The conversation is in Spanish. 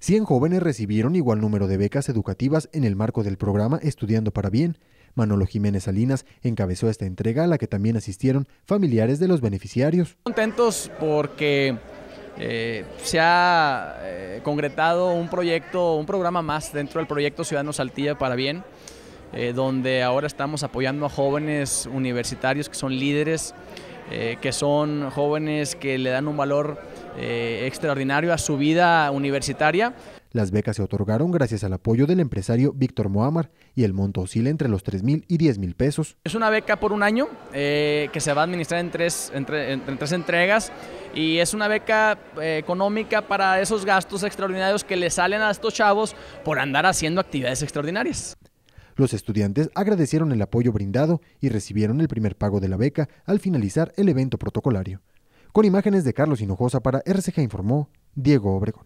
100 jóvenes recibieron igual número de becas educativas en el marco del programa Estudiando para Bien. Manolo Jiménez Salinas encabezó esta entrega a la que también asistieron familiares de los beneficiarios. Contentos porque eh, se ha eh, concretado un proyecto, un programa más dentro del proyecto Ciudadanos Saltilla para Bien, eh, donde ahora estamos apoyando a jóvenes universitarios que son líderes eh, que son jóvenes que le dan un valor eh, extraordinario a su vida universitaria. Las becas se otorgaron gracias al apoyo del empresario Víctor Moamar y el monto oscila entre los 3 mil y 10 mil pesos. Es una beca por un año eh, que se va a administrar en tres, entregas y es una beca económica para esos gastos extraordinarios que le salen a estos chavos por andar haciendo actividades extraordinarias. Los estudiantes agradecieron el apoyo brindado y recibieron el primer pago de la beca al finalizar el evento protocolario. Con imágenes de Carlos Hinojosa para RCG informó Diego Obregón.